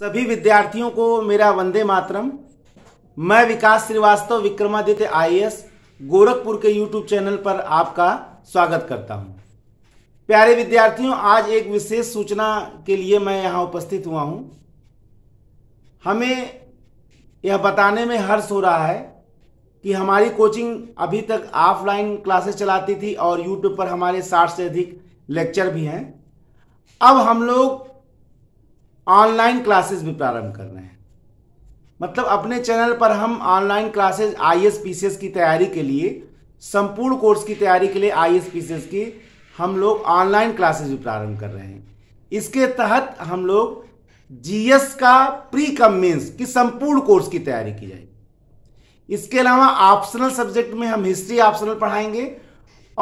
सभी विद्यार्थियों को मेरा वंदे मातरम मैं विकास श्रीवास्तव विक्रमादित्य एस गोरखपुर के यूट्यूब चैनल पर आपका स्वागत करता हूं। प्यारे विद्यार्थियों आज एक विशेष सूचना के लिए मैं यहां उपस्थित हुआ हूं। हमें यह बताने में हर्ष हो रहा है कि हमारी कोचिंग अभी तक ऑफलाइन क्लासेस चलाती थी और यूट्यूब पर हमारे साठ से अधिक लेक्चर भी हैं अब हम लोग ऑनलाइन क्लासेस भी प्रारंभ कर रहे हैं मतलब अपने चैनल पर हम ऑनलाइन क्लासेस आई एस की तैयारी के लिए संपूर्ण कोर्स की तैयारी के लिए आई एस की हम लोग ऑनलाइन क्लासेस भी प्रारंभ कर रहे हैं इसके तहत हम लोग जीएस का प्री कमेंस की संपूर्ण कोर्स की तैयारी की जाएगी इसके अलावा ऑप्शनल सब्जेक्ट में हम हिस्ट्री ऑप्शनल पढ़ाएंगे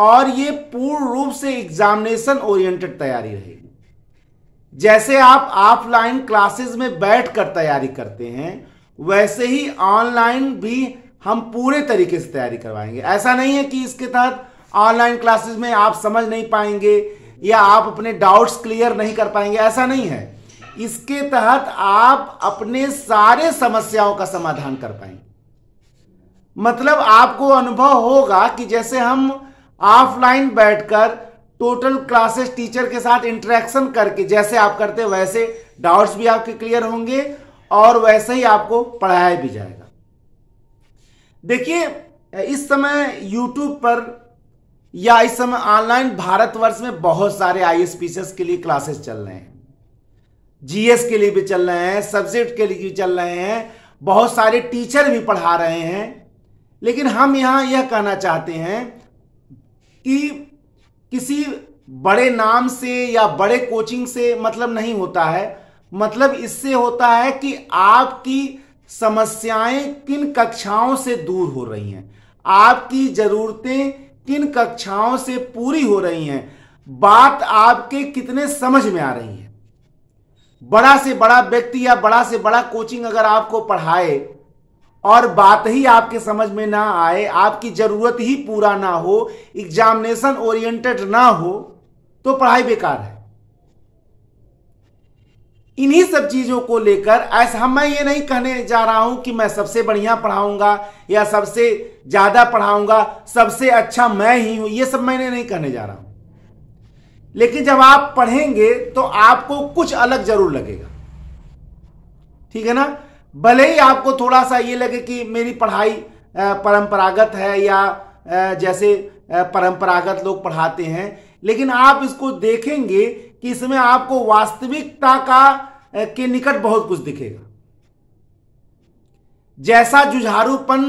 और ये पूर्ण रूप से एग्जामिनेशन ओरिएंटेड तैयारी रहेगी जैसे आप ऑफलाइन क्लासेस में बैठकर तैयारी करते हैं वैसे ही ऑनलाइन भी हम पूरे तरीके से तैयारी करवाएंगे ऐसा नहीं है कि इसके तहत ऑनलाइन क्लासेस में आप समझ नहीं पाएंगे या आप अपने डाउट्स क्लियर नहीं कर पाएंगे ऐसा नहीं है इसके तहत आप अपने सारे समस्याओं का समाधान कर पाएंगे मतलब आपको अनुभव होगा कि जैसे हम ऑफलाइन बैठकर टोटल क्लासेस टीचर के साथ इंटरेक्शन करके जैसे आप करते हैं वैसे डाउट्स भी आपके क्लियर होंगे और वैसे ही आपको पढ़ाया भी जाएगा देखिए इस समय यूट्यूब पर या इस समय ऑनलाइन भारतवर्ष में बहुत सारे आई एस के लिए क्लासेस चल रहे हैं जीएस के लिए भी चल रहे हैं सब्जेक्ट के लिए भी चल रहे हैं बहुत सारे टीचर भी पढ़ा रहे हैं लेकिन हम यहां यह कहना चाहते हैं कि किसी बड़े नाम से या बड़े कोचिंग से मतलब नहीं होता है मतलब इससे होता है कि आपकी समस्याएं किन कक्षाओं से दूर हो रही हैं आपकी ज़रूरतें किन कक्षाओं से पूरी हो रही हैं बात आपके कितने समझ में आ रही है बड़ा से बड़ा व्यक्ति या बड़ा से बड़ा कोचिंग अगर आपको पढ़ाए और बात ही आपके समझ में ना आए आपकी जरूरत ही पूरा ना हो एग्जामिनेशन ओरिएंटेड ना हो तो पढ़ाई बेकार है इन्हीं सब चीजों को लेकर ऐसा हम मैं ये नहीं कहने जा रहा हूं कि मैं सबसे बढ़िया पढ़ाऊंगा या सबसे ज्यादा पढ़ाऊंगा सबसे अच्छा मैं ही हूं ये सब मैंने नहीं कहने जा रहा हूं लेकिन जब आप पढ़ेंगे तो आपको कुछ अलग जरूर लगेगा ठीक है ना भले ही आपको थोड़ा सा ये लगे कि मेरी पढ़ाई परंपरागत है या जैसे परंपरागत लोग पढ़ाते हैं लेकिन आप इसको देखेंगे कि इसमें आपको वास्तविकता का के निकट बहुत कुछ दिखेगा जैसा जुझारूपन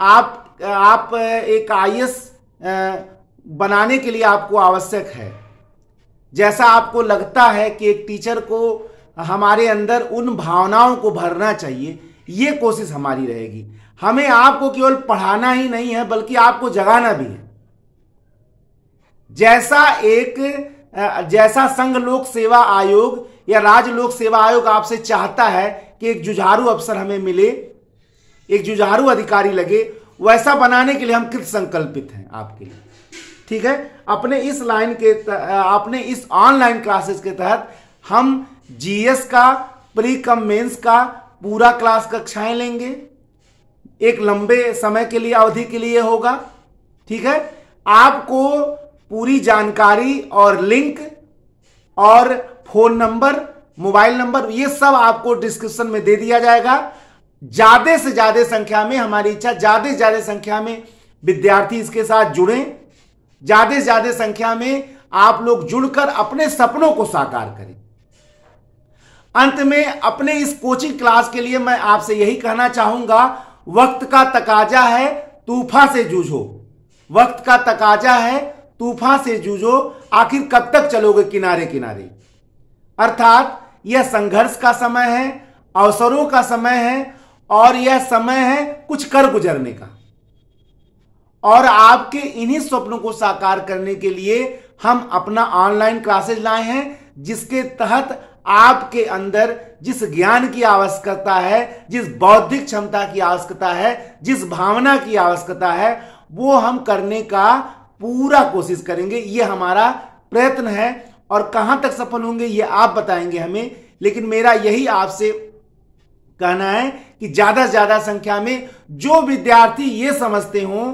आप आप एक आई बनाने के लिए आपको आवश्यक है जैसा आपको लगता है कि एक टीचर को हमारे अंदर उन भावनाओं को भरना चाहिए ये कोशिश हमारी रहेगी हमें आपको केवल पढ़ाना ही नहीं है बल्कि आपको जगाना भी है जैसा एक जैसा संघ लोक सेवा आयोग या राज्य लोक सेवा आयोग आपसे चाहता है कि एक जुझारू अफसर हमें मिले एक जुझारू अधिकारी लगे वैसा बनाने के लिए हम कृत संकल्पित हैं आपके लिए ठीक है अपने इस लाइन के आपने इस ऑनलाइन क्लासेस के तहत हम जीएस का प्री कम मेन्स का पूरा क्लास कक्षाएं लेंगे एक लंबे समय के लिए अवधि के लिए होगा ठीक है आपको पूरी जानकारी और लिंक और फोन नंबर मोबाइल नंबर ये सब आपको डिस्क्रिप्शन में दे दिया जाएगा ज्यादा से ज्यादा संख्या में हमारी इच्छा ज्यादा से ज्यादा संख्या में विद्यार्थी इसके साथ जुड़े ज्यादा से ज्यादा संख्या में आप लोग जुड़कर अपने सपनों को साकार करें अंत में अपने इस कोचिंग क्लास के लिए मैं आपसे यही कहना चाहूंगा वक्त का तकाजा है तूफा से जूझो वक्त का तकाजा है तूफा से जूझो आखिर कब तक चलोगे किनारे किनारे अर्थात यह संघर्ष का समय है अवसरों का समय है और यह समय है कुछ कर गुजरने का और आपके इन्हीं स्वप्नों को साकार करने के लिए हम अपना ऑनलाइन क्लासेज लाए हैं जिसके तहत आपके अंदर जिस ज्ञान की आवश्यकता है जिस बौद्धिक क्षमता की आवश्यकता है जिस भावना की आवश्यकता है वो हम करने का पूरा कोशिश करेंगे ये हमारा प्रयत्न है और कहाँ तक सफल होंगे ये आप बताएंगे हमें लेकिन मेरा यही आपसे कहना है कि ज़्यादा से ज़्यादा संख्या में जो विद्यार्थी ये समझते हों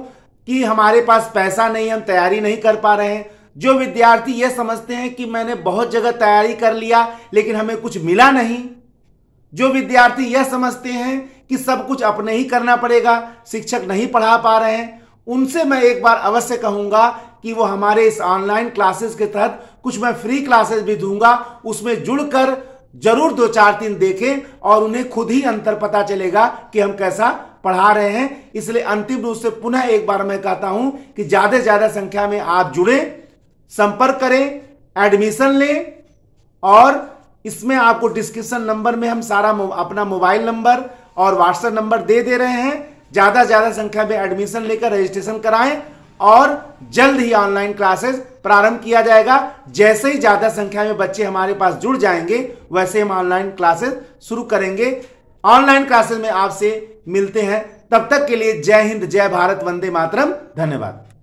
कि हमारे पास पैसा नहीं हम तैयारी नहीं कर पा रहे हैं जो विद्यार्थी यह समझते हैं कि मैंने बहुत जगह तैयारी कर लिया लेकिन हमें कुछ मिला नहीं जो विद्यार्थी यह समझते हैं कि सब कुछ अपने ही करना पड़ेगा शिक्षक नहीं पढ़ा पा रहे हैं उनसे मैं एक बार अवश्य कहूंगा कि वो हमारे इस ऑनलाइन क्लासेस के तहत कुछ मैं फ्री क्लासेस भी दूंगा उसमें जुड़कर जरूर दो चार तीन देखें और उन्हें खुद ही अंतर पता चलेगा कि हम कैसा पढ़ा रहे हैं इसलिए अंतिम रूप से पुनः एक बार मैं कहता हूं कि ज्यादा से ज्यादा संख्या में आप जुड़ें संपर्क करें एडमिशन लें और इसमें आपको डिस्क्रिप्शन नंबर में हम सारा अपना मोबाइल नंबर और व्हाट्सएप नंबर दे दे रहे हैं ज़्यादा से ज़्यादा संख्या में एडमिशन लेकर रजिस्ट्रेशन कराएं और जल्द ही ऑनलाइन क्लासेस प्रारंभ किया जाएगा जैसे ही ज़्यादा संख्या में बच्चे हमारे पास जुड़ जाएंगे वैसे हम ऑनलाइन क्लासेस शुरू करेंगे ऑनलाइन क्लासेस में आपसे मिलते हैं तब तक के लिए जय हिंद जय भारत वंदे मातरम धन्यवाद